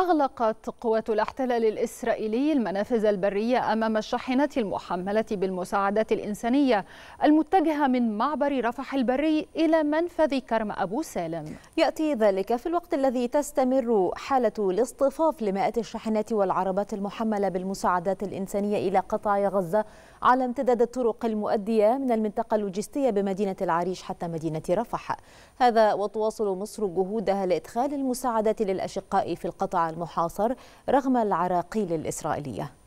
أغلقت قوات الاحتلال الإسرائيلي المنافذ البرية أمام الشاحنات المحملة بالمساعدات الإنسانية المتجهة من معبر رفح البري إلى منفذ كرم أبو سالم يأتي ذلك في الوقت الذي تستمر حالة الاصطفاف لمئات الشاحنات والعربات المحملة بالمساعدات الإنسانية إلى قطاع غزة على امتداد الطرق المؤدية من المنطقة اللوجستية بمدينة العريش حتى مدينة رفح هذا وتواصل مصر جهودها لإدخال المساعدات للأشقاء في القطاع المحاصر رغم العراقيل الإسرائيلية